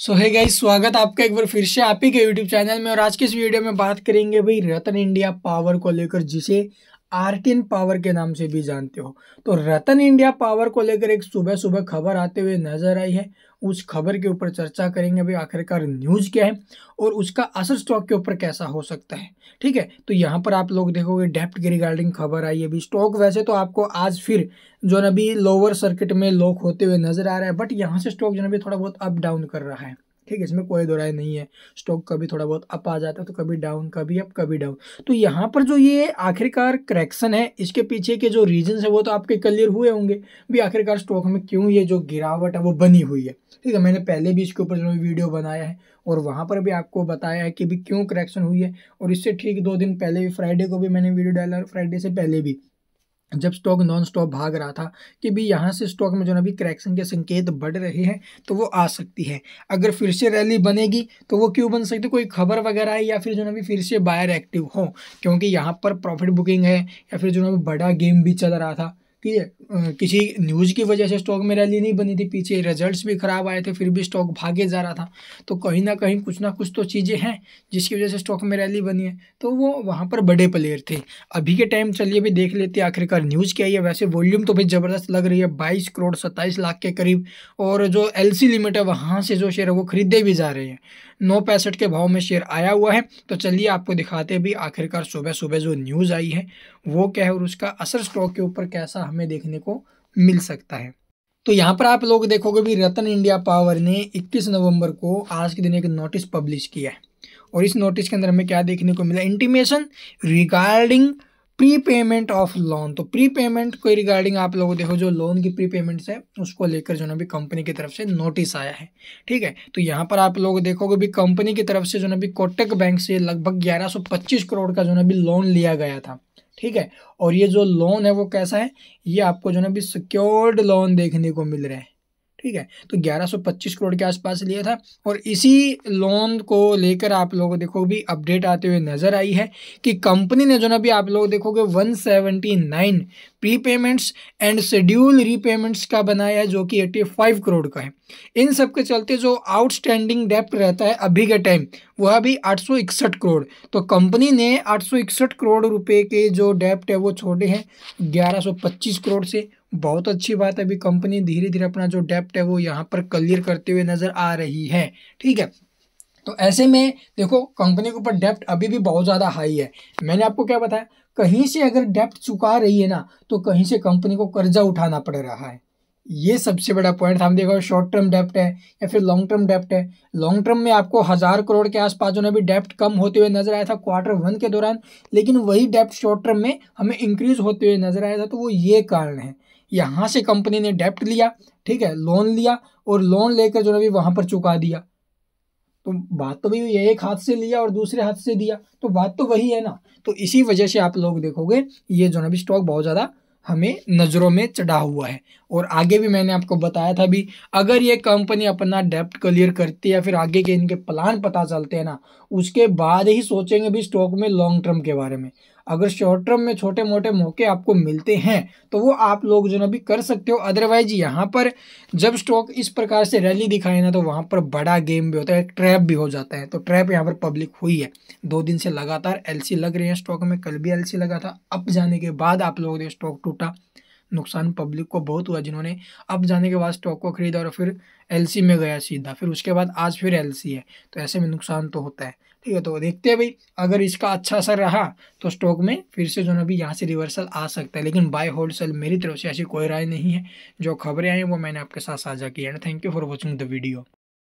सो है गाइज स्वागत आपका एक बार फिर से आप ही के यूट्यूब चैनल में और आज के इस वीडियो में बात करेंगे भाई रतन इंडिया पावर को लेकर जिसे आर्टिन पावर के नाम से भी जानते हो तो रतन इंडिया पावर को लेकर एक सुबह सुबह खबर आते हुए नजर आई है उस खबर के ऊपर चर्चा करेंगे अभी आखिरकार न्यूज़ क्या है और उसका असर स्टॉक के ऊपर कैसा हो सकता है ठीक है तो यहाँ पर आप लोग देखोगे डेप्ट के रिगार्डिंग खबर आई है अभी स्टॉक वैसे तो आपको आज फिर जो ना अभी लोअर सर्किट में लॉक होते हुए नजर आ रहा है बट यहाँ से स्टॉक जो ना अभी थोड़ा बहुत अप डाउन कर रहा है ठीक है इसमें कोई दो राय नहीं है स्टॉक कभी थोड़ा बहुत अप आ जाता है तो कभी डाउन कभी अप कभी डाउन तो यहाँ पर जो ये आखिरकार करेक्शन है इसके पीछे के जो रीजन है वो तो आपके क्लियर हुए होंगे भी आखिरकार स्टॉक में क्यों ये जो गिरावट है वो बनी हुई है ठीक है मैंने पहले भी इसके ऊपर जो वीडियो बनाया है और वहाँ पर भी आपको बताया है कि भी क्यों करेक्शन हुई है और इससे ठीक दो दिन पहले भी फ्राइडे को भी मैंने वीडियो डाला और फ्राइडे से पहले भी जब स्टॉक नॉन स्टॉप भाग रहा था कि भी यहाँ से स्टॉक में जो ना अभी करेक्शन के संकेत बढ़ रहे हैं तो वो आ सकती है अगर फिर से रैली बनेगी तो वो क्यों बन सकती है कोई खबर वगैरह है या फिर जो ना भी फिर से बायर एक्टिव हो क्योंकि यहाँ पर प्रॉफिट बुकिंग है या फिर जो ना बड़ा गेम भी चल रहा था ठीक है किसी न्यूज़ की वजह से स्टॉक में रैली नहीं बनी थी पीछे रिजल्ट्स भी ख़राब आए थे फिर भी स्टॉक भागे जा रहा था तो कहीं ना कहीं कुछ ना कुछ तो चीज़ें हैं जिसकी वजह से स्टॉक में रैली बनी है तो वो वहाँ पर बड़े प्लेयर थे अभी के टाइम चलिए भी देख लेते हैं आखिरकार न्यूज़ क्या है वैसे वॉल्यूम तो भाई ज़बरदस्त लग रही है बाईस करोड़ सत्ताईस लाख के करीब और जो एल लिमिट है वहाँ से जो शेयर है वो खरीदे भी जा रहे हैं नौ पैंसठ के भाव में शेयर आया हुआ है तो चलिए आपको दिखाते भी आखिरकार सुबह सुबह जो न्यूज़ आई है वो क्या है और उसका असर स्टॉक के ऊपर कैसा हमें देखने को मिल सकता है तो यहाँ पर आप लोग देखोगे भी रतन इंडिया पावर ने 21 नवंबर को आज के दिन एक नोटिस पब्लिश किया है और इस नोटिस के अंदर हमें क्या देखने को मिला intimation regarding prepayment of loan तो प्री पेमेंट के रिगार्डिंग आप लोगों देखो जो लोन की प्री पेमेंट्स है उसको लेकर जो ना भी कंपनी की तरफ से नोटिस आया है ठीक है तो यहाँ पर आप लोग देखोगे भी कंपनी की तरफ से जो ना भी कोटक बैंक से लगभग 1125 करोड़ का जो ना भी लोन लिया गया था ठीक है और ये जो लोन है वो कैसा है ये आपको जो ना अभी सिक्योर्ड लोन देखने को मिल रहा है ठीक है तो 1125 करोड़ के आसपास लिया था और इसी लोन को लेकर आप लोग देखो भी अपडेट आते हुए नज़र आई है कि कंपनी ने जो ना भी आप लोग देखोगे 179 prepayments and schedule repayments का बनाया है जो कि 85 करोड़ का है इन सब के चलते जो आउटस्टैंडिंग डेप्ट रहता है अभी के टाइम वह भी 861 करोड़ तो कंपनी ने 861 करोड़ रुपए के जो डेप्ट है वो छोड़े हैं 1125 करोड़ से बहुत अच्छी बात है अभी कंपनी धीरे धीरे अपना जो डेप्ट है वो यहाँ पर क्लियर करते हुए नज़र आ रही है ठीक है तो ऐसे में देखो कंपनी के ऊपर डेप्ट अभी भी बहुत ज़्यादा हाई है मैंने आपको क्या बताया कहीं से अगर डेप्ट चुका रही है ना तो कहीं से कंपनी को कर्जा उठाना पड़ रहा है ये सबसे बड़ा पॉइंट हम देखो शॉर्ट टर्म डेप्ट है या फिर लॉन्ग टर्म डेप्ट है लॉन्ग टर्म में आपको हज़ार करोड़ के आसपास जो ना अभी डेप्ट कम होते हुए नजर आया था क्वार्टर वन के दौरान लेकिन वही डेप्ट शॉर्ट टर्म में हमें इंक्रीज होते हुए नजर आया था तो वो ये कारण है यहाँ से कंपनी ने डेप्ट लिया ठीक है लोन लिया और लोन लेकर जो ना अभी वहाँ पर चुका दिया तो बात तो वही है एक हाथ से लिया और दूसरे हाथ से दिया तो बात तो वही है ना तो इसी वजह से आप लोग देखोगे ये जो ना भी स्टॉक बहुत ज़्यादा हमें नज़रों में चढ़ा हुआ है और आगे भी मैंने आपको बताया था भी अगर ये कंपनी अपना डेप्ट क्लियर करती है या फिर आगे के इनके प्लान पता चलते हैं ना उसके बाद ही सोचेंगे भी स्टॉक में लॉन्ग टर्म के बारे में अगर शॉर्ट टर्म में छोटे मोटे मौके आपको मिलते हैं तो वो आप लोग जो ना भी कर सकते हो अदरवाइज यहाँ पर जब स्टॉक इस प्रकार से रैली दिखाए ना तो वहाँ पर बड़ा गेम भी होता है ट्रैप भी हो जाता है तो ट्रैप यहाँ पर पब्लिक हुई है दो दिन से लगातार एलसी लग रही है स्टॉक में कल भी एलसी लगा था अप जाने के बाद आप लोगों ने स्टॉक टूटा नुकसान पब्लिक को बहुत हुआ जिन्होंने अब जाने के बाद स्टॉक को खरीदा और फिर एलसी में गया सीधा फिर उसके बाद आज फिर एलसी है तो ऐसे में नुकसान तो होता है ठीक है तो देखते हैं भाई अगर इसका अच्छा असर रहा तो स्टॉक में फिर से जो ना भी यहाँ से रिवर्सल आ सकता है लेकिन बाय होल्ड सेल मेरी तरफ से ऐसी कोई राय नहीं है जो खबरें आई वो मैंने आपके साथ साझा की and thank you for watching the video